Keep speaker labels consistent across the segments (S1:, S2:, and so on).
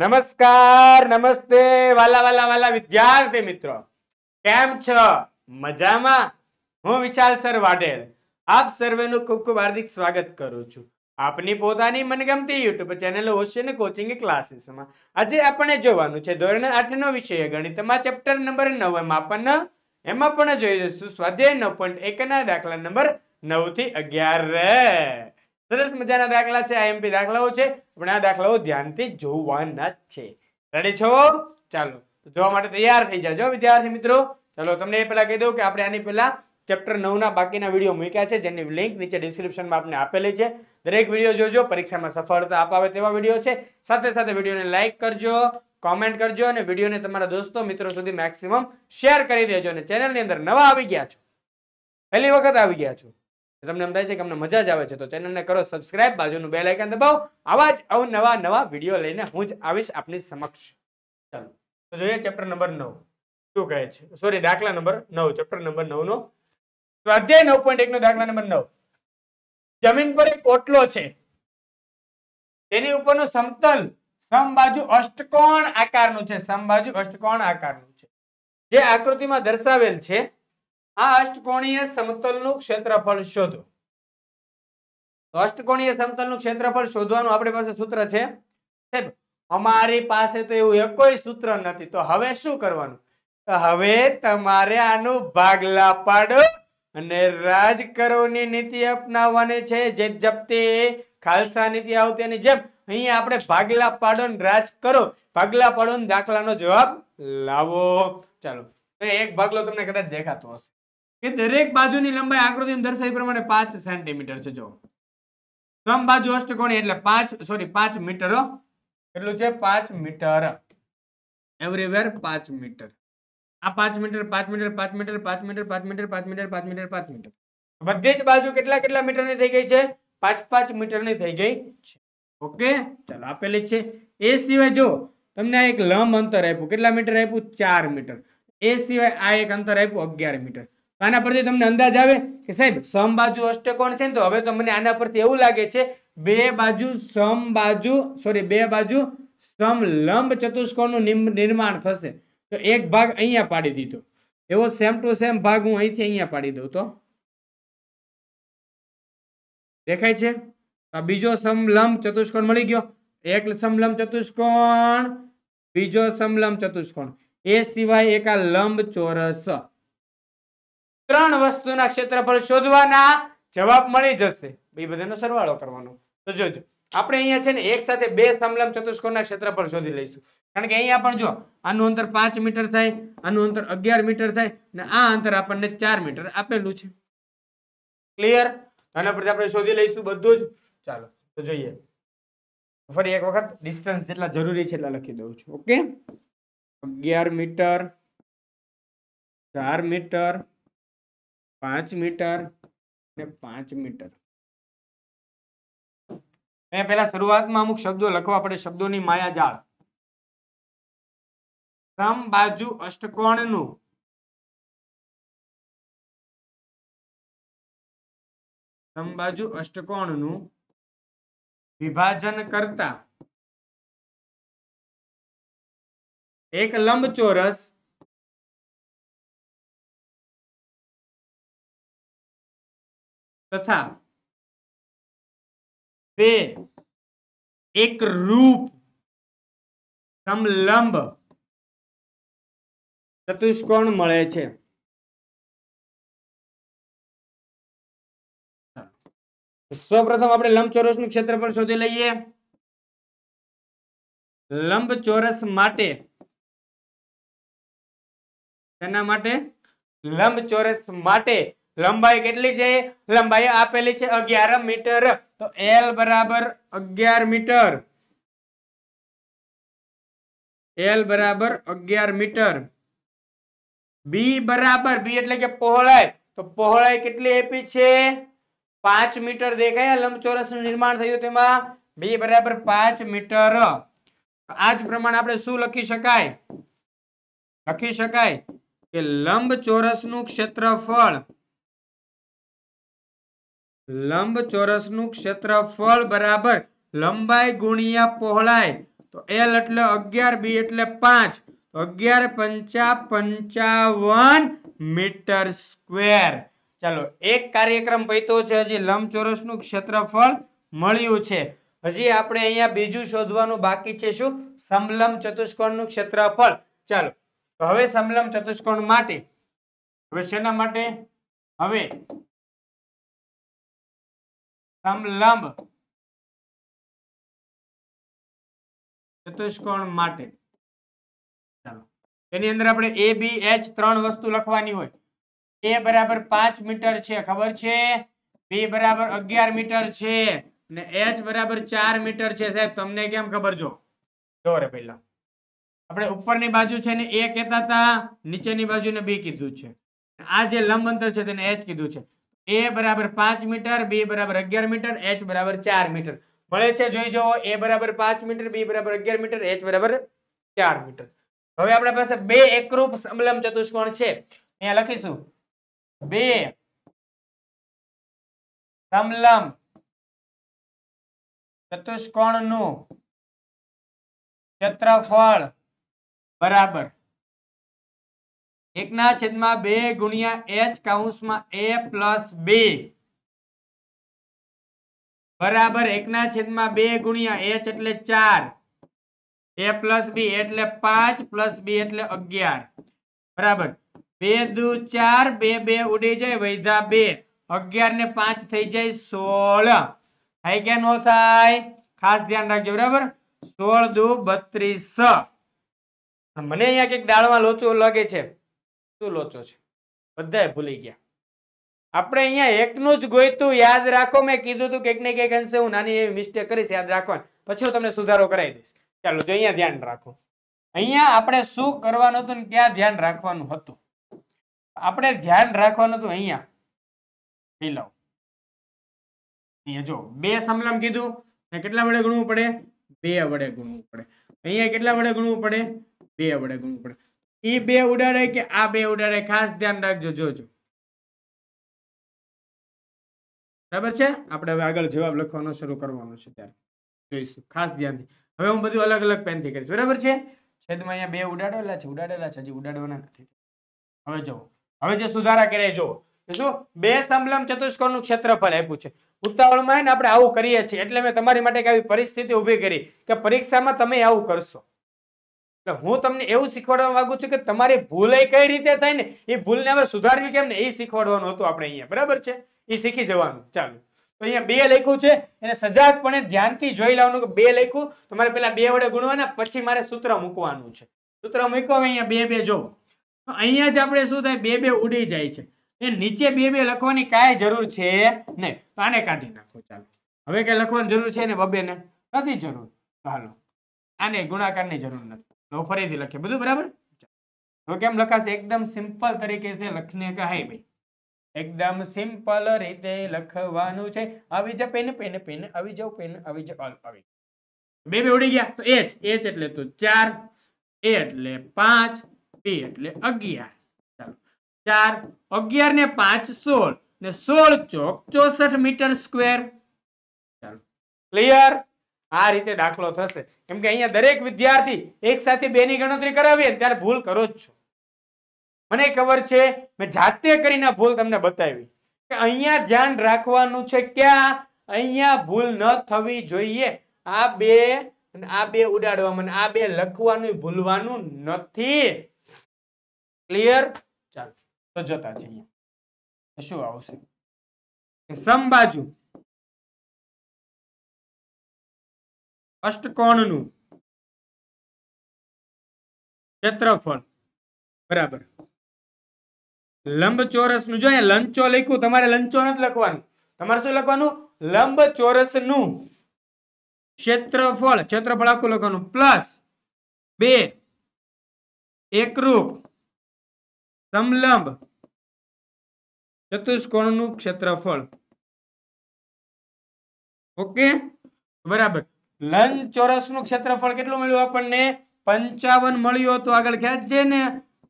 S1: નમસ્કાર નમસ્તે વાલા વાલા વાલા વિદ્યાર્થી મિત્રો કેમ છો મજામાં હું વિશાલ સર વાઢેલ આપ સર્વેનું ખૂબ ખૂબ હાર્દિક સ્વાગત કરું છું આપની પોતાની મનગમતી યુટ્યુબ ચેનલ ઓશિયન કોચિંગ ક્લાસીસમાં આજે આપણે જોવાનું છે ધોરણ આઠનો વિષય ગણિતમાં ચેપ્ટર નંબર નવ એમાં માપન એમાં પણ જોઈ જઈશું સ્વાધ્યાય નવ પોઈન્ટ એકના દાખલા નંબર નવથી અગિયાર સરસ મજાના દાખલા છે આઈએમપી દાખલાઓ છે પણ આ દાખલાઓ ધ્યાનથી જોવાના છે રેડી છો ચાલો જોવા માટે તૈયાર થઈ જાજો વિદ્યાર્થી મિત્રો ચાલો તમને એ પહેલા કહી દઉં કે આપણે આની પહેલા ચેપ્ટર નવના બાકીના વિડીયો મૂક્યા છે જેની લિંક નીચે ડિસ્ક્રિપ્શનમાં આપને આપેલી છે દરેક વિડીયો જોજો પરીક્ષામાં સફળતા અપાવે તેવા વિડીયો છે સાથે સાથે વિડીયોને લાઇક કરજો કોમેન્ટ કરજો અને વિડીયોને તમારા દોસ્તો મિત્રો સુધી મેક્સિમમ શેર કરી દેજો અને ચેનલની અંદર નવા આવી ગયા છો પહેલી વખત આવી ગયા છો તમને એમ થાય છે કે અમને મજા જ આવે છે તો ચેનલને કરો સબસ્ક્રાઇબ બાજુનું બે લાઇકન દબાવો આવા જ અવનવા નવા વિડીયો લઈને હું જ આવીશ આપની સમક્ષ ચાલો તો જોઈએ ચેપ્ટર નંબર નવ શું કહે છે સોરી દાખલા નંબર નવ ચેપ્ટર નંબર નવ નવનો સ્વાધ્યાય નવ પોઈન્ટ એક નો દાખલા નંબર નવ જમીન પર એક પોટલો છે તેની ઉપરનું સમતલ સમબાજુ અષ્ટકોણ આકારનું છે સમબાજુ અષ્ટકોણ આકારનું છે જે આકૃતિમાં દર્શાવેલ છે આ અષ્ટકોણીય સમતલનું ક્ષેત્રફળ શોધો તો અષ્ટકોણીય સમતલનું ક્ષેત્રફળ શોધવાનું આપણી પાસે સૂત્ર છે અમારી પાસે તો એવું એકોય સૂત્ર નથી તો હવે શું કરવાનું તો હવે તમારે આનું ભાગલા પાડો અને રાજ કરોની નીતિ અપનાવવાની છે જે જપ્તે ખાલસા નીતિ આવતી એની જેમ અહીંયા આપણે ભાગલા પાડો ને રાજ કરો ભાગલા પાડો દાખલાનો જવાબ લાવો ચાલો એક ભાગલો તમને કદાચ દેખાતો હશે કે દરેક બાજુની લંબાઈ આકૃતિમાં દર્શાવી પ્રમાણે પાંચ સેન્ટીમીટર છે જો સમબાજુ અષ્ટકોણી એટલે પાંચ સોરી પાંચ મીટર કેટલું છે પાંચ મીટર એવરીવેર પાંચ મીટર આ પાંચ મીટર પાંચ મીટર પાંચ મીટર પાંચ મીટર પાંચ મીટર પાંચ મીટર પાંચ મીટર પાંચ મીટર બધી જ બાજુ કેટલા કેટલા મીટરની થઈ ગઈ છે પાંચ પાંચ મીટરની થઈ ગઈ છે ઓકે ચાલો આપેલી છે એ સિવાય જો તમને એક લંબ અંતર આપ્યું કેટલા મીટર આપ્યું ચાર મીટર એ સિવાય આ એક અંતર આપ્યું અગિયાર મીટર આના પરથી તમને અંદાજ આવે કે સાહેબ સમબાજુ અષ્ટકોણ છે ને તો હવે તો મને આના પરથી એવું લાગે છે બે બાજુ સમબાજુ સોરી બે બાજુ સમલંબ ચતુષ્કોણનું નિર્માણ થશે તો એક ભાગ અહીંયા પાડી દીધો એવો સેમ ટુ સેમ ભાગ હું અહીંથી અહીંયા પાડી દઉં તો દેખાય છે આ બીજો સમલંબ ચતુષ્કોણ મળી ગયો એક સમલંબ ચતુષ્કોણ બીજો સમલંબ ચતુષ્કોણ એ સિવાય એક આ લંબ ચોરસ ત્રણ વસ્તુના ક્ષેત્રફળ શોધવાના જવાબ મળી જશે એ બધાનો સરવાળો કરવાનો તો જોજો આપણે અહીંયા છે ને એક સાથે બે સમલંબ ચતુષ્કોણના ક્ષેત્રફળ શોધી લઈશું કારણ કે અહીંયા પણ જો આનું અંતર પાંચ મીટર થાય આનું અંતર અગિયાર મીટર થાય અને આ અંતર આપણને ચાર મીટર આપેલું છે ક્લિયર આના પરથી આપણે શોધી લઈશું બધું જ ચાલો તો જોઈએ ફરી એક વખત ડિસ્ટન્સ જેટલા જરૂરી છે એટલા લખી દઉં છું ઓકે અગિયાર
S2: મીટર ચાર મીટર પાંચ મીટર ને પાંચ મીટર એ પેલા શરૂઆતમાં અમુક શબ્દો લખવા પડે શબ્દોની માયાજાળ સમ બાજુ અષ્ટકોણનું સમબાજુ અષ્ટકોણનું વિભાજન કરતા એક લંબચોરસ તથા તે એક રૂપ સમલંબ ચતુષ્કોણ મળે છે સૌપ્રથમ આપણે લંબચોરસનું ક્ષેત્રફળ શોધી લઈએ લંબચોરસ માટે તેના માટે લંબચોરસ માટે લંબાઈ કેટલી
S1: છે લંબાઈ આપેલી છે અગિયાર મીટર તો એલ બરાબર અગિયાર
S2: મીટર એલ બરાબર અગિયાર મીટર બી બરાબર બી એટલે કે પહોળાઈ તો પહોળાઈ કેટલી
S1: આપી છે પાંચ મીટર દેખાય લંબચોરસનું નિર્માણ થયું તેમાં બી બરાબર પાંચ મીટર આ જ પ્રમાણે આપણે શું લખી શકાય લખી શકાય કે લંબચોરસનું ક્ષેત્રફળ લંબ ચોરસનું ક્ષેત્રફળ બરાબર લંબાઈ ગુણ્યા પહોળાઈ તો એલ એટલે અગિયાર બી એટલે પાંચ અગિયાર પંચા પંચાવન મીટર સ્ક્વેર ચાલો એક કાર્યક્રમ પૈતો છે હજી લંબ ચોરસનું ક્ષેત્રફળ મળ્યું છે હજી આપણે અહીંયા બીજું શોધવાનું બાકી છે શું સમલંબ ચતુષ્કોણનું ક્ષેત્રફળ ચાલો
S2: હવે સમલંબ ચતુષ્કોણ માટે હવે શેના માટે હવે સમલંબ ચતુષ્કોણ માટે ચાલો તેની
S1: અંદર આપણે એ બી એચ ત્રણ વસ્તુ લખવાની હોય એ બરાબર પાંચ મીટર છે ખબર છે બી બરાબર અગિયાર મીટર છે અને એચ બરાબર ચાર મીટર છે સાહેબ તમને કેમ ખબર જો જો રે પહેલા આપણે ઉપરની બાજુ છે ને એ કહેતા હતા નીચેની બાજુને બી કીધું છે આ જે લંબ અંતર છે તેને એચ કીધું છે એ બરાબર પાંચ મીટર બી બરાબર અગિયાર મીટર એચ બરાબર ચાર મીટર મળે છે જોઈ જુઓ એ બરાબર પાંચ મીટર બી બરાબર અગિયાર મીટર એચ બરાબર ચાર મીટર હવે આપણા પાસે બે
S2: એકરૂપ સમલમ ચતુષ્કોણ છે અહીંયા લખીશું બે સમલમ ચતુષ્કોણનું ક્ષેત્રફળ બરાબર એકના છેદમાં બે ગુણ્યા એચ કાઉન્સમાં એ પ્લસ બે બરાબર એકના છેદમાં બે ગુણ્યા
S1: એચ એટલે ચાર એ પ્લસ બી એટલે પાંચ પ્લસ બી એટલે અગિયાર બરાબર બે દુ ચાર બે બે ઉડી જાય વૈધા બે અગિયાર ને પાંચ થઈ જાય સોળ થાય કે નો થાય ખાસ ધ્યાન રાખજો બરાબર સોળ દુ બત્રીસ મને અહીંયા કંઈક દાળમાં લોચો લાગે છે શું લોચો છે બધાએ ભૂલી ગયા આપણે અહીંયા એકનું જ ગોઈતું યાદ રાખો મેં કીધું હતું કંઈક ને કંઈક અંશે હું નાની એવી મિસ્ટેક કરીશ યાદ રાખવાની પછી હું તમને સુધારો કરાવી દઈશ ચાલો જો અહીંયા ધ્યાન રાખો અહીંયા આપણે શું કરવાનું હતું ને ક્યાં ધ્યાન રાખવાનું હતું આપણે ધ્યાન રાખવાનું હતું અહીંયા ફિલાવ અહીંયા જો બે સમલમ કીધું ને કેટલા વડે ગુણવું પડે બે વડે ગુણવું પડે અહીંયા કેટલા વડે ગુણવું પડે બે વડે ગુણવું પડે એ બે ઉડાડાય કે આ બે ઉડાડાય ખાસ ધ્યાન રાખજો જોજો બરાબર છે આપણે હવે આગળ જવાબ લખવાનો શરૂ કરવાનો છે ત્યારે જોઈશું ખાસ ધ્યાનથી હવે હું બધું અલગ અલગ પેનથી કરીશ બરાબર છે છેદમાં અહીંયા બે ઉડાડેલા છે ઉડાડેલા છે હજી ઉડાડવાના નથી હવે જુઓ હવે જે સુધારા કરે જુઓ શું બે સમલમ ચતુષ્કોણનું ક્ષેત્રફળ આપ્યું છે ઉતાવળમાં આપણે આવું કરીએ છીએ એટલે મેં તમારી માટે એક પરિસ્થિતિ ઊભી કરી કે પરીક્ષામાં તમે આવું કરશો એટલે હું તમને એવું શીખવાડવા માંગુ છું કે તમારી ભૂલ એ કઈ રીતે થાય ને એ ભૂલને હવે સુધારવી કેમ ને એ શીખવાડવાનું હતું આપણે અહીંયા બરાબર છે એ શીખી જવાનું ચાલુ તો અહીંયા બે લખ્યું છે એને સજાગપણે ધ્યાનથી જોઈ લેવાનું કે બે લખ્યું તમારે પેલા બે વડે ગુણવાના પછી મારે સૂત્ર મૂકવાનું છે સૂત્ર મૂકો અહીંયા બે બે તો અહીંયા જ આપણે શું થાય બે બે ઉડી જાય છે એ નીચે બે બે લખવાની કાંઈ જરૂર છે નહીં તો આને કાઢી નાખો ચાલો હવે કઈ લખવાની જરૂર છે ને બબેને નથી જરૂર હાલો આને ગુણાકારની જરૂર નથી લો ફરીથી લખીએ બધું બરાબર તો કેમ લખાશે એકદમ સિમ્પલ તરીકે લખને કહાય ભાઈ એકદમ સિમ્પલ રીતે લખવાનું છે આવી જા પેન પેન પેન આવી જાવ પેન આવી જાવ આવી બે બે ઉડી ગયા તો એચ એચ એટલે તો ચાર એ એટલે પાંચ બી એટલે અગિયાર ચાલો ચાર અગિયાર ને પાંચ સોળ ને સોળ ચોક ચોસઠ મીટર સ્ક્વેર ચાલો ક્લિયર આ રીતે દાખલો થશે કેમ કે અહીંયા દરેક વિદ્યાર્થી એક સાથે બે ની ગણતરી કરાવીએ ત્યારે ભૂલ કરો જ છો મને ખબર છે મેં જાતે કરીને ભૂલ તમને બતાવી કે અહીંયા ધ્યાન રાખવાનું છે ક્યાં અહીંયા ભૂલ ન થવી જોઈએ આ બે આ બે ઉડાડવામાં આ બે લખવાનું ભૂલવાનું નથી
S2: ક્લિયર ચાલો તો જતા જઈએ શું આવશે સંબાજુ અષ્ટકોણનું ક્ષેત્રફળ બરાબર લંબચોરસનું જો અહીંયા લંચો લખ્યું તમારે લંચો
S1: નથી લખવાનું તમારે શું લખવાનું લંબચોરસનું ક્ષેત્રફળ
S2: ક્ષેત્રફળ આખું લખવાનું પ્લસ બે એકરૂપ સમલંબ ચતુષ્કોણનું ક્ષેત્રફળ ઓકે બરાબર
S1: લંબ ચોરસનું ક્ષેત્રફળ કેટલું મળ્યું આપણને પંચાવન મળ્યું હતું આગળ ખ્યાલ છે ને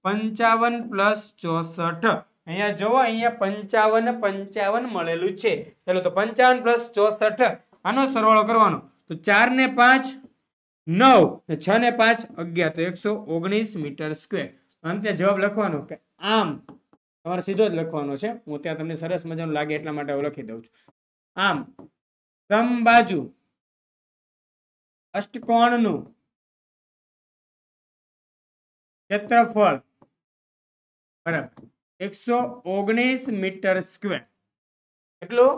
S1: પંચાવન પ્લસ ચોસઠ અહીંયા જોવો અહીંયા પંચાવન પંચાવન મળેલું છે ચાલો તો પંચાવન પ્લસ ચોસઠ આનો સરવાળો કરવાનો તો ચાર ને પાંચ નવ છ ને પાંચ અગિયાર તો એકસો ઓગણીસ મીટર સ્ક્વેર અંતે જવાબ લખવાનો કે આમ તમારે સીધો જ લખવાનો છે હું ત્યાં તમને સરસ મજાનું લાગે
S2: એટલા માટે લખી દઉં છું આમ સમ બાજુ અષ્ટકોણનું ક્ષેત્રફળ બરાબર એકસો ઓગણીસ મીટર સ્ક્વેર કેટલું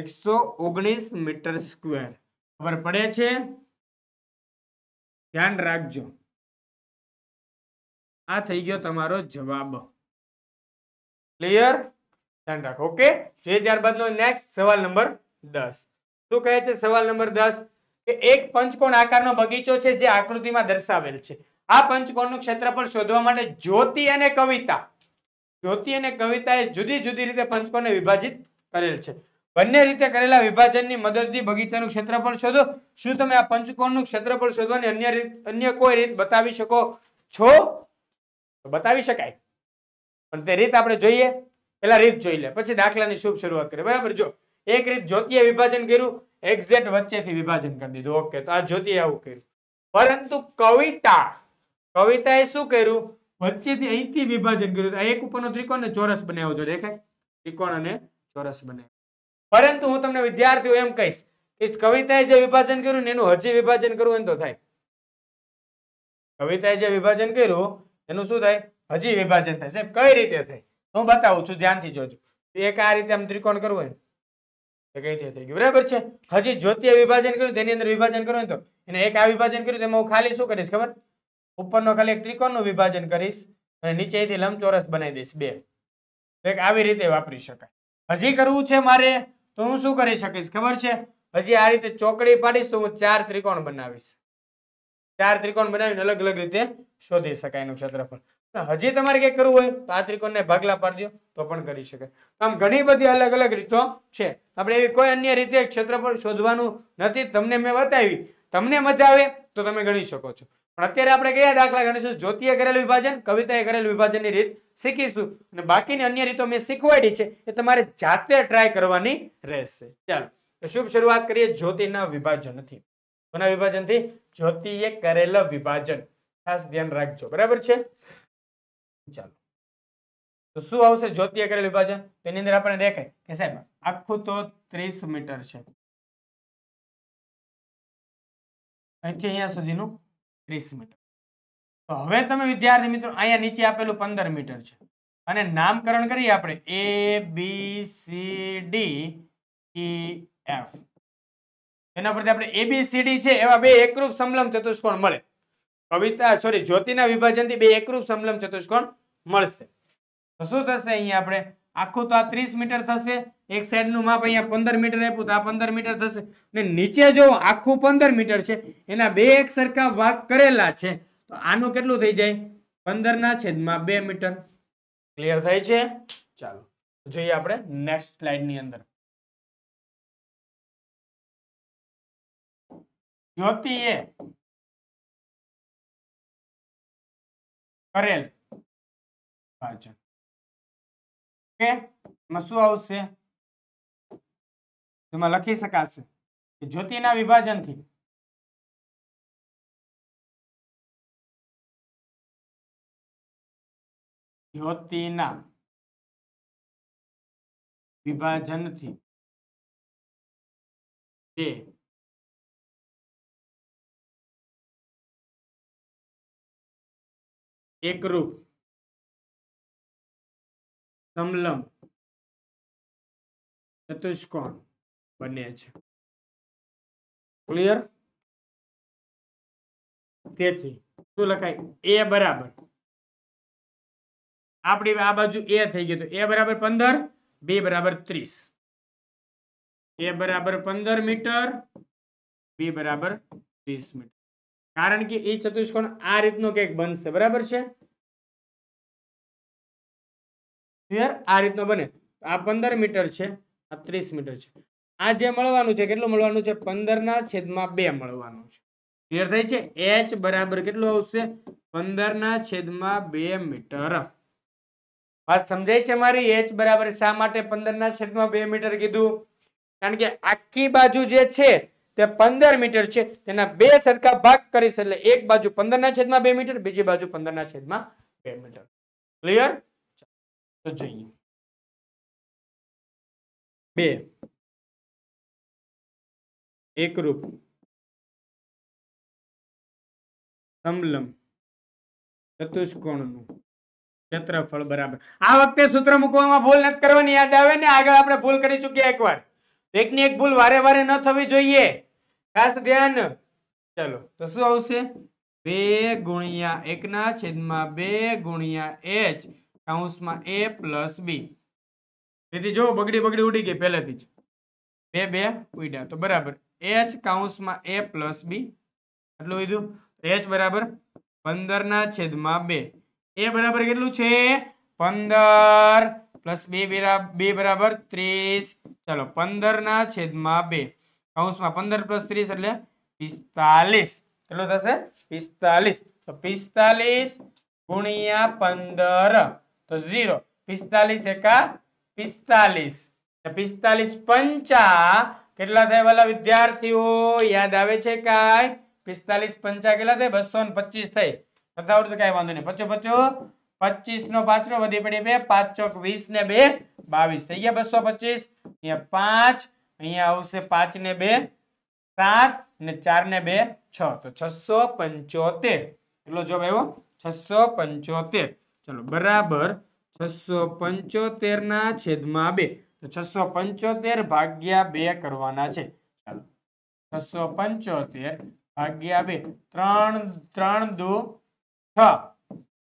S2: એકસો ઓગણીસ મીટર સ્ક્વેર ખબર પડે છે ધ્યાન રાખજો આ થઈ ગયો તમારો જવાબ ક્લિયર ધ્યાન રાખો ઓકે જે
S1: નો નેક્સ્ટ સવાલ નંબર દસ શું કહે છે સવાલ નંબર દસ કે એક પંચકોણ આકારનો બગીચો છે જે આકૃતિમાં દર્શાવેલ છે આ પંચકોણનું ક્ષેત્રફળ શોધવા માટે જ્યોતિ અને કવિતા જ્યોતિ અને કવિતાએ જુદી જુદી રીતે પંચકોણને વિભાજિત કરેલ છે બંને રીતે કરેલા વિભાજનની મદદથી બગીચાનું ક્ષેત્રફળ શોધો શું તમે આ પંચકોણનું ક્ષેત્રફળ શોધવાની અન્ય રીત અન્ય કોઈ રીત બતાવી શકો છો બતાવી શકાય પણ તે રીત આપણે જોઈએ પેલા રીત જોઈ લે પછી દાખલાની શુભ શરૂઆત કરીએ બરાબર જો એક રીત જ્યોતિએ વિભાજન કર્યું એક્ઝેટ વચ્ચેથી વિભાજન કરી દીધું ઓકે તો આ જ્યોતિએ આવું કર્યું પરંતુ કવિતા કવિતાએ શું કર્યું વચ્ચેથી અહીંથી વિભાજન કર્યું આ એક ઉપરનો ત્રિકોણ ને ચોરસ બનાવ્યો છો દેખાય ત્રિકોણ અને ચોરસ બનાવ્યો પરંતુ હું તમને વિદ્યાર્થીઓ એમ કહીશ કે કવિતાએ જે વિભાજન કર્યું ને એનું હજી વિભાજન કરવું એમ તો થાય કવિતાએ જે વિભાજન કર્યું એનું શું થાય હજી વિભાજન થાય સાહેબ કઈ રીતે થાય હું બતાવું છું ધ્યાનથી જોજો એક આ રીતે આમ ત્રિકોણ કરવું હોય બરાબર છે હજી જ્યોતિએ વિભાજન કર્યું તેની અંદર વિભાજન કર્યું તો એને એક આ વિભાજન કર્યું તેમાં હું ખાલી શું કરીશ ખબર ઉપરનો ખાલી એક ત્રિકોણનું વિભાજન કરીશ અને નીચેથી લંબચોરસ બનાવી દઈશ બે એક આવી રીતે વાપરી શકાય હજી કરવું છે મારે તો હું શું કરી શકીશ ખબર છે હજી આ રીતે ચોકડી પાડીશ તો હું ચાર ત્રિકોણ બનાવીશ ચાર ત્રિકોણ બનાવીને અલગ અલગ રીતે શોધી શકાય એનું ક્ષેત્રફળ હજી તમારે કંઈક કરવું હોય તો આ ત્રિકોણને ભાગલા પાડજો તો પણ કરી શકાય આમ ઘણી બધી અલગ અલગ રીતો છે આપણે એવી કોઈ અન્ય રીતે ક્ષેત્રફળ શોધવાનું નથી તમને મેં બતાવી તમને મજા આવે તો તમે ગણી શકો છો પણ અત્યારે આપણે કયા દાખલા ગણીશું જ્યોતિએ કરેલું વિભાજન કવિતાએ કરેલું વિભાજનની રીત શીખીશું અને બાકીની અન્ય રીતો મેં શીખવાડી છે એ તમારે જાતે ટ્રાય કરવાની રહેશે ચાલો તો શુભ શરૂઆત કરીએ જ્યોતિના વિભાજનથી કોના વિભાજનથી જ્યોતિએ કરેલ વિભાજન ખાસ ધ્યાન રાખજો બરાબર છે
S2: ચાલો તો શું આવશે જ્યોતિએ કરેલ વિભાજન તો એની અંદર આપણે દેખાય કે સાહેબ આખું તો ત્રીસ મીટર છે અહીંથી અહીંયા સુધીનું ત્રીસ મીટર તો હવે તમે વિદ્યાર્થી મિત્રો અહીંયા નીચે
S1: આપેલું પંદર મીટર છે અને નામકરણ કરીએ આપણે A B C D E F એના પરથી આપણે એબીસીડી છે એવા બે એકરૂપ સમલમ ચતુષ્કોણ મળે કવિતા સોરી જ્યોતિના વિભાજનથી બે એકરૂપ સમલમ ચતુષ્કોણ મળશે તો શું થશે અહીંયા આપણે આખું તો આ ત્રીસ મીટર થશે એક સાઈડનું માપ અહીંયા પંદર મીટર આપ્યું તો આ પંદર મીટર થશે ને નીચે જો આખું પંદર મીટર છે એના બે એક સરખા ભાગ કરેલા છે તો આનું કેટલું થઈ જાય પંદરના છેદમાં
S2: બે મીટર ક્લિયર થાય છે ચાલો જોઈએ આપણે નેક્સ્ટ સ્લાઇડ ની અંદર જ્યોતિએ करेल अच्छा तो लखी सकाश ज्योति विभाजन थी ज्योति विभाजन थी એકરૂપ સમલમ ચતુષ્કોણ બને છે ક્લિયર તેથી શું લખાય એ બરાબર આપણી આ બાજુ એ થઈ ગયું એ બરાબર પંદર બી બરાબર ત્રીસ
S1: એ બરાબર પંદર મીટર બી બરાબર ત્રીસ મીટર કારણ કે એ ચતુષ્કોણ આ રીતનો કંઈક બનશે બરાબર છે આ રીતનો બને આ પંદર મીટર છે આ ત્રીસ મીટર છે આ જે મળવાનું છે કેટલું મળવાનું છે પંદરના છેદમાં બે મળવાનું છે ક્લિયર થાય છે એચ બરાબર કેટલું આવશે પંદરના છેદમાં બે મીટર વાત સમજાય છે મારી એચ બરાબર શા માટે પંદરના છેદમાં બે મીટર કીધું કારણ કે આખી બાજુ જે છે તે પંદર મીટર છે તેના બે સરખા ભાગ કરીશ એટલે એક બાજુ પંદરના છેદમાં બે મીટર બીજી બાજુ પંદરના છેદમાં
S2: બે મીટર ક્લિયર તો જોઈએ બે એકરૂપ સમલમ ચતુષ્કોણનું
S1: ક્ષેત્રફળ બરાબર
S2: આ વખતે સૂત્ર મૂકવામાં ભૂલ નથી કરવાની યાદ આવે ને આગળ આપણે ભૂલ કરી
S1: ચૂક્યા એકવાર એક ની એક ભૂલ વારે વારે ન થવી જોઈએ ખાસ ધ્યાન ચલો તો શું આવશે બે ગુણ્યા એકના છેદમાં બે ગુણ્યા એચ કાઉસમાં એ પ્લસ બી તેથી જો બગડી બગડી ઉડી ગઈ પહેલેથી જ બે બે ઉડ્યા તો બરાબર એચ કાઉસમાં એ પ્લસ બી એટલું કીધું એચ બરાબર પંદરના છેદમાં બે એ બરાબર કેટલું છે પંદર પ્લસ બે બરાબર ત્રીસ ચલો પંદરના છેદમાં બે કૌંસમાં પંદર પ્લસ ત્રીસ એટલે પિસ્તાલીસ કેટલું થશે પિસ્તાલીસ તો પિસ્તાલીસ ગુણ્યા પંદર તો ઝીરો પિસ્તાલીસ એકા પિસ્તાલીસ પિસ્તાલીસ પંચા કેટલા થાય વાલા વિદ્યાર્થીઓ યાદ આવે છે કાય પિસ્તાલીસ પંચા કેટલા થાય બસો ને પચીસ થાય બતાવડતું કઈ વાંધો નહીં પચો પચો પચીસ નો પાછો વધી પડી બે પાંચ ચોક વીસ ને બે બાવીસ થઈ ગયા બસો પચીસ અહીંયા પાંચ અહીંયા આવશે પાંચ ને બે સાત ને ચાર ને બે છ તો છસો પંચોતેર એટલો જવાબ આવ્યો છસો પંચોતેર ચલો બરાબર છસો પંચોતેર ના છેદમાં બે તો છસો પંચોતેર ભાગ્યા બે કરવાના છે ચાલો છસો પંચોતેર ભાગ્યા બે ત્રણ ત્રણ દુ છ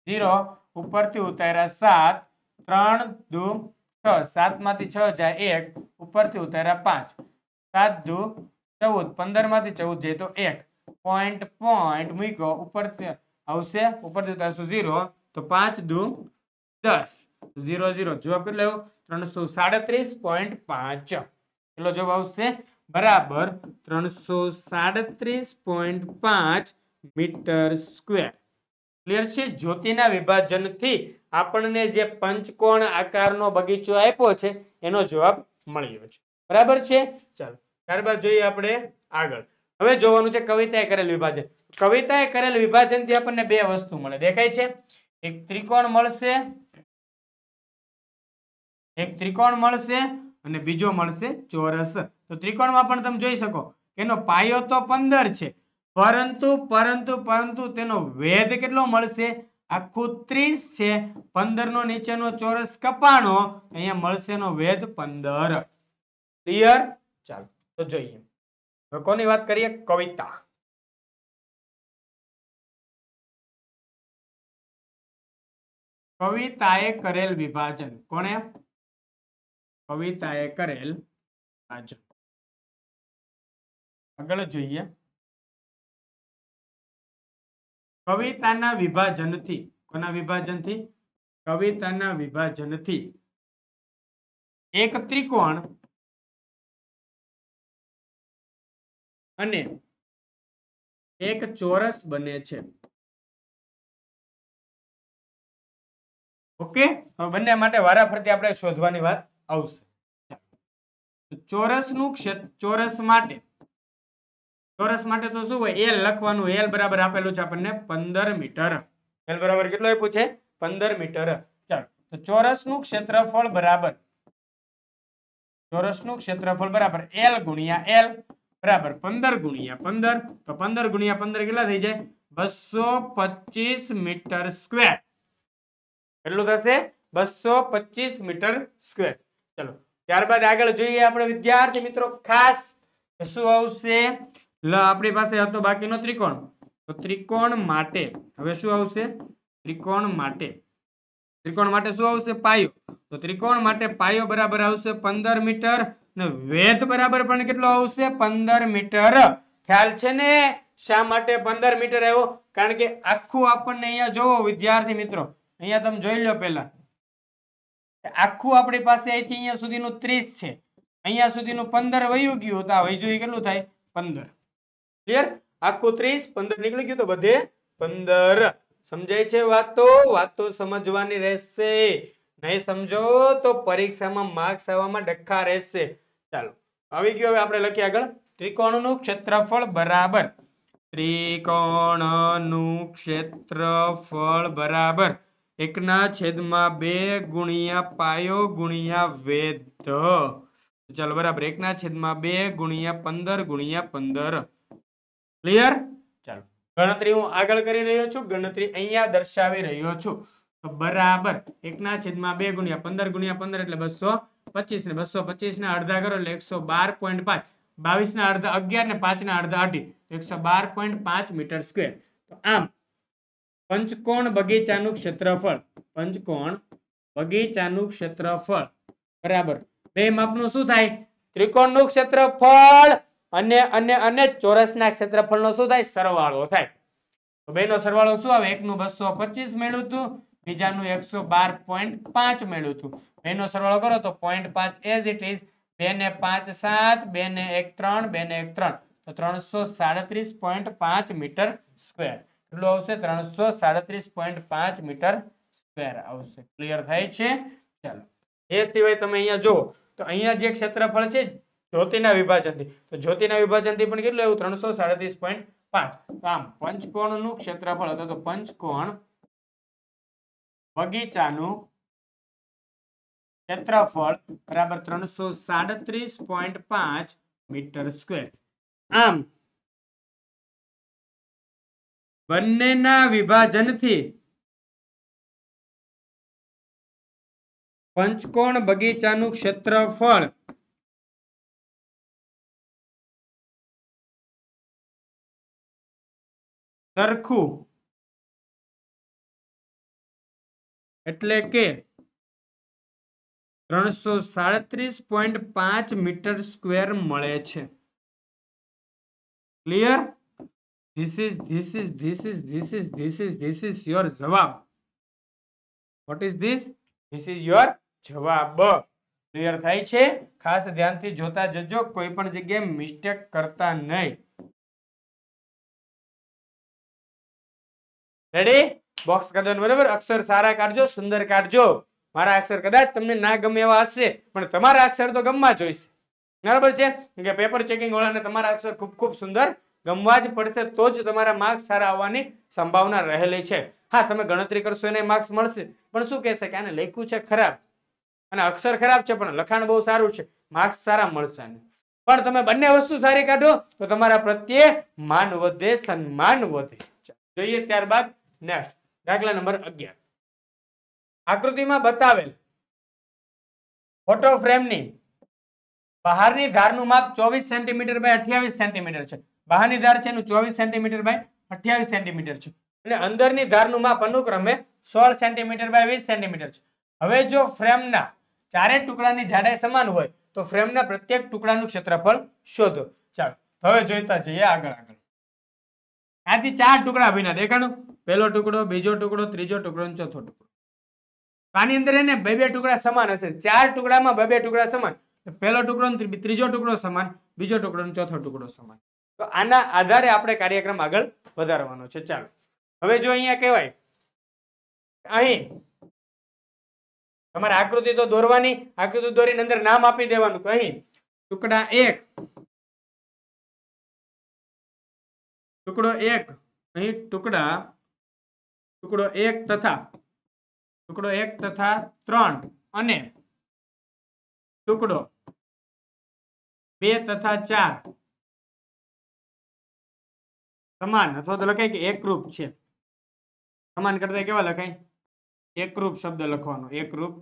S1: ઝીરો ઉપરથી ઉતાર્યા સાત ત્રણ દુ છ સાતમાંથી છ જાય એક ઉપરથી ઉતાર્યા પાંચ સાત દુ ચૌદ પંદરમાંથી ચૌદ જાય તો એક પોઈન્ટ પોઈન્ટ મૂકો ઉપરથી આવશે ઉપરથી ઉતારશું ઝીરો તો પાંચ દુ દસ ઝીરો ઝીરો જવાબ કેટલો આવ્યો ત્રણસો સાડત્રીસ પોઈન્ટ પાંચ કેટલો જવાબ આવશે બરાબર ત્રણસો સાડત્રીસ પોઈન્ટ પાંચ મીટર સ્ક્વેર ક્લિયર છે જ્યોતિના વિભાજનથી આપણને જે પંચકોણ આકારનો બગીચો આપ્યો છે એનો જવાબ મળ્યો છે બરાબર છે ચાલો ત્યારબાદ જોઈએ આપણે આગળ હવે જોવાનું છે કવિતાએ કરેલ વિભાજન કવિતાએ કરેલ વિભાજનથી આપણને બે વસ્તુ મળે દેખાય છે એક ત્રિકોણ મળશે એક ત્રિકોણ મળશે અને બીજો મળશે ચોરસ તો ત્રિકોણમાં પણ તમે જોઈ શકો એનો પાયો તો પંદર છે પરંતુ પરંતુ પરંતુ તેનો વેધ કેટલો મળશે આખું ત્રીસ છે પંદરનો નીચેનો ચોરસ કપાણો અહીંયા મળશે એનો વેધ પંદર
S2: ક્લિયર ચાલો તો જોઈએ હવે કોની વાત કરીએ કવિતા કવિતાએ કરેલ વિભાજન કોને કવિતાએ કરેલ વિભાજન આગળ જોઈએ કવિતાના વિભાજનથી કોના વિભાજનથી કવિતાના વિભાજનથી એક ત્રિકોણ અને એક ચોરસ બને છે ઓકે હવે બંને માટે વારાફરતી આપણે શોધવાની વાત આવશે
S1: ચોરસનું ક્ષેત્ર ચોરસ માટે ચોરસ માટે તો શું હોય એલ લખવાનું એલ બરાબર આપેલું છે આપણને પંદર મીટર એલ બરાબર કેટલું આપ્યું છે પંદર મીટર ચાલો તો ચોરસનું ક્ષેત્રફળ બરાબર ચોરસનું ક્ષેત્રફળ બરાબર એલ ગુણ્યા એલ બરાબર પંદર ગુણ્યા પંદર તો પંદર ગુણ્યા પંદર કેટલા થઈ જાય બસો પચીસ મીટર સ્ક્વેર એટલું થશે બસો પચીસ મીટર સ્ક્વેર ચલો ત્યારબાદ આગળ જોઈએ આપણે વિદ્યાર્થી મિત્રો ખાસ શું આવશે લ આપણી પાસે હતો બાકીનો ત્રિકોણ તો ત્રિકોણ માટે હવે શું આવશે ત્રિકોણ માટે ત્રિકોણ માટે શું આવશે પાયો તો ત્રિકોણ માટે પાયો બરાબર આવશે પંદર મીટર ને વેધ બરાબર પણ કેટલો આવશે પંદર મીટર ખ્યાલ છે ને શા માટે પંદર મીટર આવ્યો કારણ કે આખું આપણને અહીંયા જોવો વિદ્યાર્થી મિત્રો અહીંયા તમે જોઈ લો પહેલા આખું આપણી પાસે અહીંથી અહીંયા સુધીનું ત્રીસ છે અહીંયા સુધીનું પંદર વયું ગયું હતા આ વૈજુ કેટલું થાય પંદર ક્લિયર આખું ત્રીસ પંદર નીકળી ગયું તો બધે પંદર સમજાય છે વાત તો વાત તો સમજવાની રહેશે નહીં સમજો તો પરીક્ષામાં માર્ક્સ આવવામાં ડખા રહેશે ચાલો આવી ગયું હવે આપણે લખીએ આગળ ત્રિકોણનું ક્ષેત્રફળ બરાબર ત્રિકોણનું ક્ષેત્રફળ બરાબર એકના છેદમાં બે ગુણ્યા પાયો ગુણ્યા વેધ ચાલો બરાબર એકના છેદમાં બે ગુણ્યા પંદર ગુણ્યા પંદર ક્લિયર ચાલો ગણતરી હું આગળ કરી રહ્યો છું ગણતરી અહીંયા દર્શાવી રહ્યો છું તો બરાબર એકના છેદમાં બે ગુણ્યા પંદર ગુણ્યા પંદર એટલે બસો પચીસ ને બસો પચીસ ના અડધા કરો એટલે એકસો બાર પોઈન્ટ પાંચ બાવીસ ના અડધા અગિયાર ને પાંચ ના અડધા અઢી એકસો બાર પોઈન્ટ પાંચ મીટર સ્ક્વેર તો આમ પંચકોણ બગીચાનું ક્ષેત્રફળ પંચકોણ બગીચાનું ક્ષેત્રફળ બરાબર બે માપનું શું થાય ત્રિકોણનું ક્ષેત્રફળ અને અને અને ચોરસના ક્ષેત્રફળનો શું થાય સરવાળો થાય તો બેનો સરવાળો શું આવે એકનું બસો પચીસ મેળવ્યું હતું બીજાનું એકસો બાર પોઈન્ટ પાંચ મેળવ્યું હતું બેનો સરવાળો કરો તો પોઈન્ટ પાંચ એઝ ઇટ ઇઝ બે ને પાંચ સાત બે ને એક ત્રણ બે ને એક ત્રણ તો ત્રણસો સાડત્રીસ પોઈન્ટ પાંચ મીટર સ્ક્વેર કેટલું આવશે ત્રણસો સાડત્રીસ પોઈન્ટ પાંચ મીટર સ્ક્વેર આવશે ક્લિયર થાય છે ચાલો એ સિવાય તમે અહીંયા જો તો અહીંયા જે ક્ષેત્રફળ છે જ્યોતિના વિભાજનથી તો જ્યોતિના વિભાજનથી પણ કેટલું આવ્યું ત્રણસો સાડત્રીસ પોઈન્ટ પાંચ તો આમ પંચકોણનું ક્ષેત્રફળ અથવા તો પંચકોણ બગીચાનું ક્ષેત્રફળ બરાબર ત્રણસો સાડત્રીસ
S2: પોઈન્ટ પાંચ મીટર સ્ક્વેર આમ બંનેના વિભાજનથી પંચકોણ બગીચાનું ક્ષેત્રફળ સરખું એટલે કે ત્રણસો સાડત્રીસ પોઈન્ટ પાંચ મીટર સ્ક્વેર મળે છે clear
S1: this is this is this is this is this is this is your જવાબ what is this this is your જવાબ ક્લિયર થાય છે ખાસ ધ્યાનથી જોતા જજો કોઈ પણ જગ્યાએ મિસ્ટેક કરતા નહીં રેડી બોક્સ કરજો બરાબર અક્ષર સારા કાઢજો સુંદર કાઢજો મારા અક્ષર કદાચ તમને ના ગમે એવા હશે પણ તમારા અક્ષર તો ગમવા જોઈશે બરાબર છે કે પેપર ચેકિંગ વાળાને તમારા અક્ષર ખૂબ ખૂબ સુંદર ગમવા જ પડશે તો જ તમારા માર્ક્સ સારા આવવાની સંભાવના રહેલી છે હા તમે ગણતરી કરશો એને માર્ક્સ મળશે પણ શું કહેશે કે આને લખ્યું છે ખરાબ અને અક્ષર ખરાબ છે પણ લખાણ બહુ સારું છે માર્ક્સ સારા મળશે પણ તમે બંને વસ્તુ સારી કાઢો તો તમારા પ્રત્યે માન વધે
S2: સન્માન વધે જોઈએ ત્યારબાદ નેક્સ્ટ દાખલા નંબર અગિયાર આકૃતિમાં બતાવેલ ફોટો ફ્રેમની
S1: બહારની ધારનું માપ ચોવીસ સેન્ટીમીટર બાય અઠ્યાવીસ સેન્ટીમીટર છે બહારની ધાર છે એનું ચોવીસ સેન્ટીમીટર બાય અઠ્યાવીસ સેન્ટીમીટર છે અને અંદરની ધારનું માપ અનુક્રમે સોળ સેન્ટીમીટર બાય વીસ સેન્ટીમીટર છે હવે જો ફ્રેમના ચારે ટુકડાની જાડાઈ સમાન હોય તો ફ્રેમના પ્રત્યેક ટુકડાનું ક્ષેત્રફળ શોધો ચાલો હવે જોઈતા જઈએ આગળ આગળ આથી ચાર ટુકડા ભીના દેખાણું પહેલો ટુકડો બીજો ટુકડો ત્રીજો ટુકડો ચોથો ટુકડો આની અંદર એને બે બે ટુકડા સમાન હશે ચાર ટુકડામાં બે બે ટુકડા સમાન પહેલો ટુકડો ત્રીજો ટુકડો સમાન બીજો ટુકડો ચોથો ટુકડો સમાન તો આના આધારે આપણે કાર્યક્રમ આગળ વધારવાનો છે ચાલો હવે જો અહીંયા કહેવાય અહીં
S2: તમારે આકૃતિ તો દોરવાની આકૃતિ દોરીને અંદર નામ આપી દેવાનું અહીં ટુકડા એક ટુકડો એક અહીં ટુકડા ટુકડો એક તથા ટુકડો એક તથા ત્રણ અને ટુકડો બે તથા ચાર સમાન અથવા તો લખાય કે એકરૂપ છે સમાન કરતા કેવા લખાય એકરૂપ
S1: શબ્દ લખવાનો એકરૂપ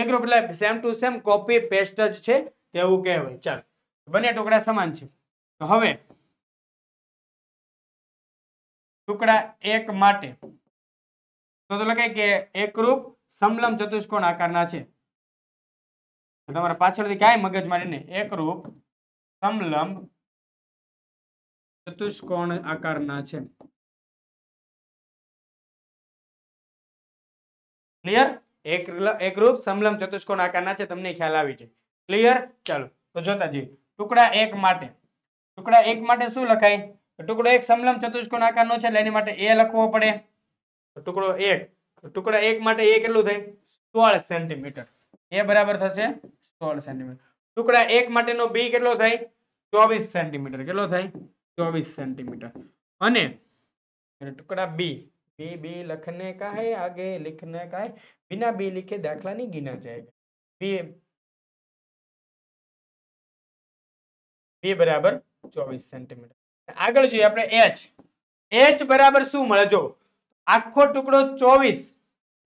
S1: એકરૂપ એટલે same to same copy paste જ છે તેવું
S2: કહેવાય ચાલ બંને ટુકડા સમાન છે તો હવે ટુકડા એક માટે તો લખે કે એકરૂપ
S1: સમલમ ચતુષ્કોણ આકારના છે તમારા પાછળથી ક્યાંય મગજ મારી
S2: એકરૂપ સમલમ ચતુષ્કોણ આકારના છે ક્લિયર એક એકરૂપ સમલમ ચતુષ્કોણ આકારના છે તમને ખ્યાલ આવી છે ક્લિયર ચાલો
S1: તો જોતા જઈએ ટુકડા એક માટે ટુકડા એક માટે શું લખાય ટુકડો 1 સમલમ ચતુષ્કોણ આકારનો છે એટલે એની માટે a લખવો પડે ટુકડો 1 ટુકડા 1 માટે a કેટલો થાય 16 સેન્ટીમીટર a બરાબર થશે 16 સેન્ટીમીટર ટુકડા 1 માટેનો b કેટલો થાય 24 સેન્ટીમીટર કેટલો થાય 24 સેન્ટીમીટર અને ટુકડા b b બે લખને કાહે આગે લખને કાહે
S2: વિના b લખે દાખલાની ગિણાજાય b b બરાબર 24 સેન્ટીમીટર આગળ જોઈએ આપણે એચ
S1: એચ બરાબર શું મળે જો આખો ટુકડો ચોવીસ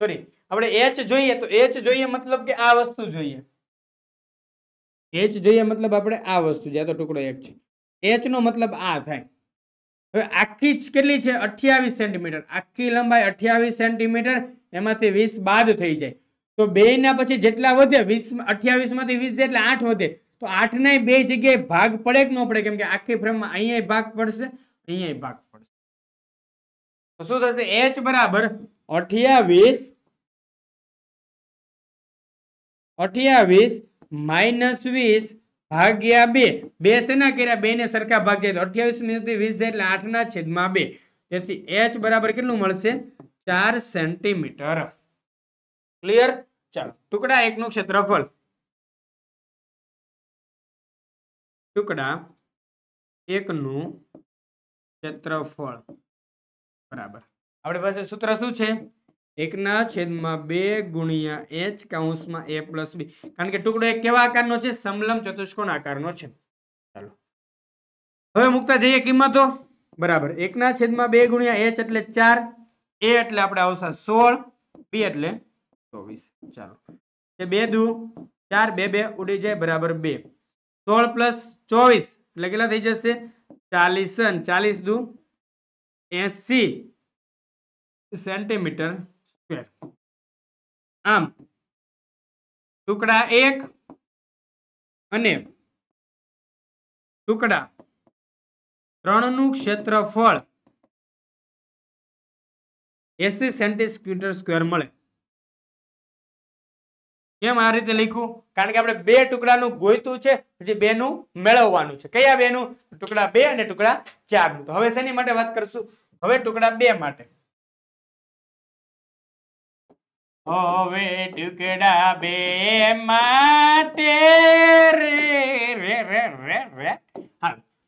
S1: સોરી આપણે એચ જોઈએ તો એચ જોઈએ મતલબ કે આ વસ્તુ જોઈએ એચ જોઈએ મતલબ આપણે આ વસ્તુ જે તો ટુકડો એક છે એચ નો મતલબ આ થાય હવે આખી જ કેટલી છે અઠ્યાવીસ સેન્ટીમીટર આખી લંબાઈ અઠ્યાવીસ સેન્ટીમીટર એમાંથી વીસ બાદ થઈ જાય તો બે ના પછી જેટલા વધે વીસ અઠ્યાવીસ માંથી વીસ જેટલા આઠ વધે તો આઠને બે જગ્યાએ ભાગ પડે કે ન પડે કેમ કે આખી ફ્રેમમાં અહીંયા ભાગ પડશે અહીંયા ભાગ પડશે
S2: તો શું થશે એચ બરાબર અઠિયાવીસ અઠિયાવીસ માઇનસ વીસ
S1: ભાગ્યા બે બે સેના કર્યા બે ને સરખા ભાગ જાય અઠ્યાવીસ મિનિટથી વીસ જાય એટલે આઠના છેદમાં બે તેથી એચ બરાબર કેટલું મળશે ચાર સેન્ટીમીટર
S2: ક્લિયર ચાલો ટુકડા એકનું ક્ષેત્રફળ ટુકડા એકનું ક્ષેત્રફળ બરાબર આપણી પાસે સૂત્ર શું છે એકના છેદમાં
S1: બે ગુણ્યા એચ કાઉન્સમાં એ પ્લસ બી કારણ કે ટુકડો એક કેવા આકારનો છે સમલમ ચતુષ્કોણ આકારનો છે ચાલો હવે મૂકતા જઈએ કિંમતો બરાબર એકના છેદમાં બે ગુણ્યા એચ એટલે ચાર એ એટલે આપણે આવશે સોળ બી એટલે ચોવીસ ચાલો બે દુ ચાર બે બે ઉડી જાય બરાબર બે સોળ પ્લસ ચોવીસ એટલે કેટલા થઈ જશે ચાલીસ ચાલીસ દુ
S2: એસી સેન્ટીમીટર સ્ક્વેર આમ ટુકડા એક અને ટુકડા ત્રણનું ક્ષેત્રફળ એસી સેન્ટીમીટર સ્ક્વેર મળે કેમ આ રીતે લખ્યું કારણ કે આપણે બે ટુકડાનું ગોયતું છે
S1: પછી બેનું મેળવવાનું છે કયા બેનું ટુકડા બે અને ટુકડા ચારનું તો હવે શેની માટે વાત કરશું હવે ટુકડા બે માટે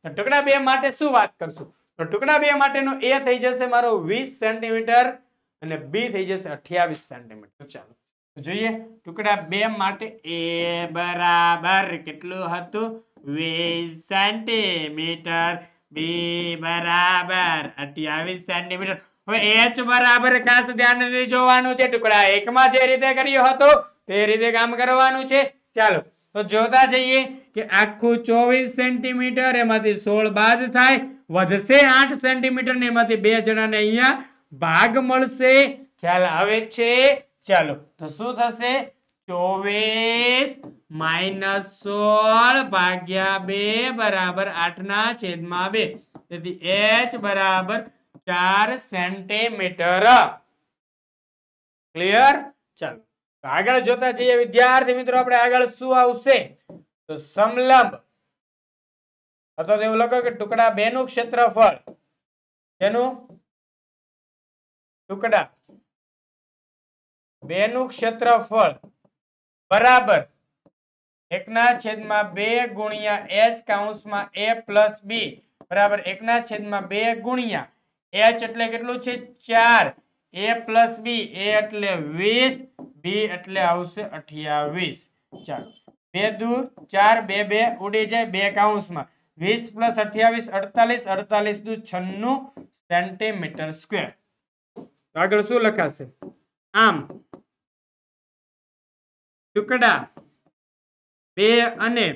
S1: હવે ટુકડા બે માટે તો ટુકડા બે માટે શું વાત કરશું તો ટુકડા બે માટેનો એ થઈ જશે મારો વીસ સેન્ટીમીટર અને બી થઈ જશે અઠ્યાવીસ સેન્ટીમીટર ચાલો જોઈએ ટુકડા બે માટે એ બરાબર કેટલું હતું વીસ સેન્ટીમીટર બી બરાબર અઠ્યાવીસ સેન્ટીમીટર હવે એચ બરાબર ખાસ ધ્યાનથી જોવાનું છે ટુકડા એકમાં જે રીતે કર્યો હતો તે રીતે કામ કરવાનું છે ચાલો તો જોતા જઈએ કે આખું ચોવીસ સેન્ટીમીટર એમાંથી સોળ બાદ થાય વધશે આઠ સેન્ટીમીટર ને એમાંથી બે જણાને અહીંયા ભાગ મળશે ખ્યાલ આવે છે ચાલો તો શું થશે ચોવીસ માઇનસ સોળ ભાગ્યા બે બરાબર આઠના છેદમાં બે તેથી એચ બરાબર ચાર સેન્ટીમીટર ક્લિયર ચાલો આગળ જોતા જઈએ વિદ્યાર્થી મિત્રો આપણે આગળ શું આવશે તો
S2: સમલંબ અથવા એવું લખો કે ટુકડા બે નું ક્ષેત્રફળ એનું ટુકડા બેનું ક્ષેત્રફળ બરાબર એકના છેદમાં બે
S1: ગુણ્યા એચ કાઉન્સમાં એ પ્લસ બી બરાબર એકના છેદમાં બે ગુણ્યા એચ એટલે કેટલું છે ચાર એ પ્લસ બી એ એટલે વીસ બી એટલે આવશે અઠ્યાવીસ ચાલો બે દૂર ચાર બે બે ઉડી જાય બે કાઉન્સમાં વીસ પ્લસ અઠ્યાવીસ અડતાલીસ અડતાલીસ દૂર છન્નું
S2: સેન્ટીમીટર સ્ક્વેર આગળ શું લખાશે આમ ટુકડા બે અને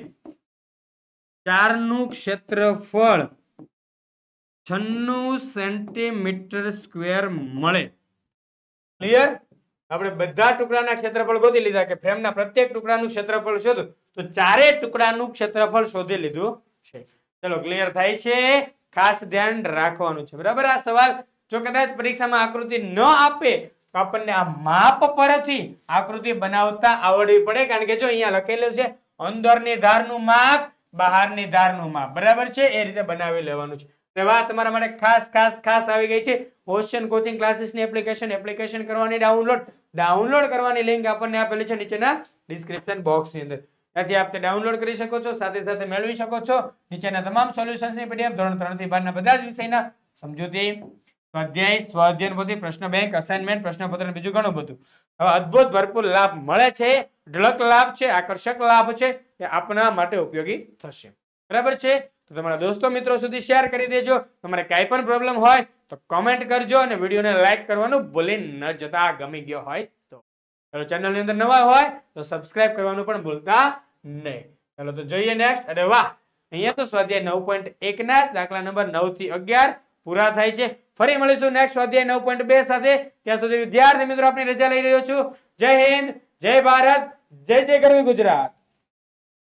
S2: ચારનું ક્ષેત્રફળ છન્નું
S1: સેન્ટીમીટર સ્ક્વેર મળે ક્લિયર આપણે બધા ટુકડાના ક્ષેત્રફળ ગોતી લીધા કે ફ્રેમના પ્રત્યેક ટુકડાનું ક્ષેત્રફળ શોધો તો ચારે ટુકડાનું ક્ષેત્રફળ શોધી લીધું છે ચલો ક્લિયર થાય છે ખાસ ધ્યાન રાખવાનું છે બરાબર આ સવાલ જો કદાચ પરીક્ષામાં આકૃતિ ન આપે તો આપણને આ માપ પરથી આકૃતિ બનાવતા આવડવી પડે કારણ કે જો અહીંયા લખેલું છે અંદરની ધારનું માપ બહારની ધારનું માપ બરાબર છે એ રીતે બનાવી લેવાનું છે તો વાત તમારા માટે ખાસ ખાસ ખાસ આવી ગઈ છે ઓશન કોચિંગ ક્લાસીસની એપ્લિકેશન એપ્લિકેશન કરવાની ડાઉનલોડ ડાઉનલોડ કરવાની લિંક આપણને આપેલી છે નીચેના ડિસ્ક્રિપ્શન બોક્સની અંદર ત્યાંથી આપ ડાઉનલોડ કરી શકો છો સાથે સાથે મેળવી શકો છો નીચેના તમામ સોલ્યુશન્સની પીડીએફ ધોરણ ત્રણથી બારના બધા જ વિષયના સમજૂતી સ્વાધ્યાય સ્વાધ્યાયન પોથી પ્રશ્ન બેંક અસાઇનમેન્ટ પ્રશ્નપત્ર બીજું ઘણું બધું હવે અદભુત ભરપૂર લાભ મળે છે ઢળક લાભ છે આકર્ષક લાભ છે એ આપના માટે ઉપયોગી થશે બરાબર છે તો તમારા દોસ્તો મિત્રો સુધી શેર કરી દેજો તમારે કાંઈ પણ પ્રોબ્લેમ હોય તો કમેન્ટ કરજો અને વિડીયોને લાઇક કરવાનું ભૂલી ન જતા ગમી ગયો હોય તો ચેનલની અંદર નવા હોય તો સબસ્ક્રાઇબ કરવાનું પણ ભૂલતા નહીં ચાલો તો જોઈએ નેક્સ્ટ અરે વાહ અહીંયા તો સ્વાધ્યાય નવ પોઈન્ટ એકના દાખલા નંબર નવથી અગિયાર પૂરા થાય છે ફરી મળીશું નેક્સ્ટ અધ્યાય નવ પોઈન્ટ બે સાથે ત્યાં સુધી વિદ્યાર્થી મિત્રો આપની રજા લઈ રહ્યો છું જય હિન્દ જય ભારત જય જય કરવી ગુજરાત